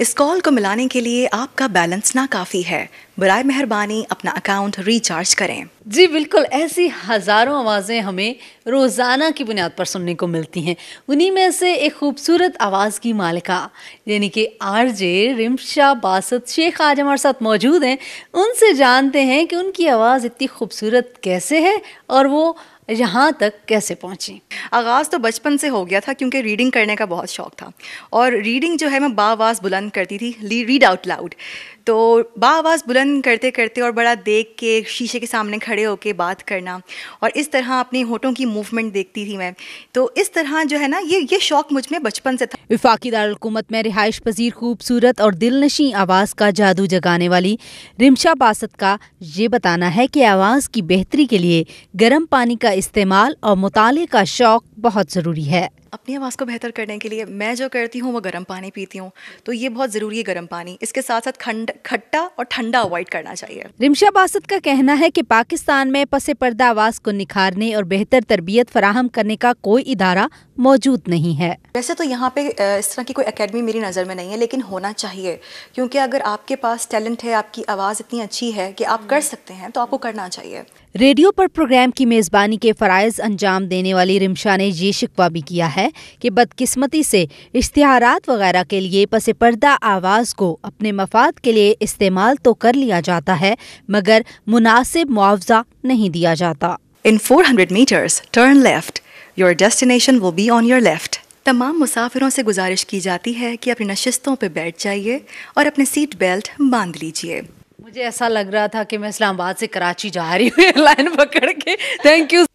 इस कॉल को मिलाने के लिए आपका बैलेंस ना काफ़ी है बरए मेहरबानी अपना अकाउंट रिचार्ज करें जी बिल्कुल ऐसी हज़ारों आवाज़ें हमें रोज़ाना की बुनियाद पर सुनने को मिलती हैं उन्हीं में से एक खूबसूरत आवाज़ की मालिका यानी कि आर जे रिमशा बासत शेख आज हमारे साथ मौजूद हैं उनसे जानते हैं कि उनकी आवाज़ इतनी खूबसूरत कैसे है और वो यहाँ तक कैसे पहुँची आगाज़ तो बचपन से हो गया था क्योंकि रीडिंग करने का बहुत शौक था और रीडिंग जो है मैं बावास बुलंद करती थी रीड आउट लाउड तो बावास बुलंद करते करते और बड़ा देख के शीशे के सामने खड़े होकर बात करना और इस तरह अपने होठों की मूवमेंट देखती थी मैं तो इस तरह जो है ना ये ये शौक मुझ में बचपन से था विफाकी दारकूमत में रिहाइश पजीर खूबसूरत और दिल नशी आवाज़ का जादू जगाने वाली रिमशा बासत का ये बताना है कि आवाज़ की बेहतरी के लिए गर्म पानी का इस्तेमाल और मुताले का शौक़ बहुत ज़रूरी है अपनी आवाज़ को बेहतर करने के लिए मैं जो करती हूँ वो गर्म पानी पीती हूँ तो ये बहुत ज़रूरी है गर्म पानी इसके साथ साथ खंड खट्टा और ठंडा अवॉइड करना चाहिए रिमशा बासत का कहना है कि पाकिस्तान में पसे पर्दा आवाज़ को निखारने और बेहतर तरबियत फराहम करने का कोई इदारा मौजूद नहीं है वैसे तो यहाँ पे इस तरह की कोई अकेडमी मेरी नज़र में नहीं है लेकिन होना चाहिए क्योंकि अगर आपके पास टैलेंट है आपकी आवाज़ इतनी अच्छी है कि आप कर सकते हैं तो आपको करना चाहिए रेडियो पर प्रोग्राम की मेज़बानी के फ़रज़ अंजाम देने वाली रिमशा ने ये शिकवा भी किया है कि बदकिस्मती से इश्तहारात वगैरह के लिए पस पर्दा आवाज़ को अपने मफाद के लिए इस्तेमाल तो कर लिया जाता है मगर मुनासिब मुआवजा नहीं दिया जाता in four hundred metres turn left your destination will be on your left तमाम मुसाफिरों से गुजारिश की जाती है कि अपनी नशस्तों पर बैठ जाइए और अपने सीट बेल्ट बांध लीजिए मुझे ऐसा लग रहा था कि मैं इस्लामाबाद से कराची जा रही हूँ लाइन पकड़ के थैंक यू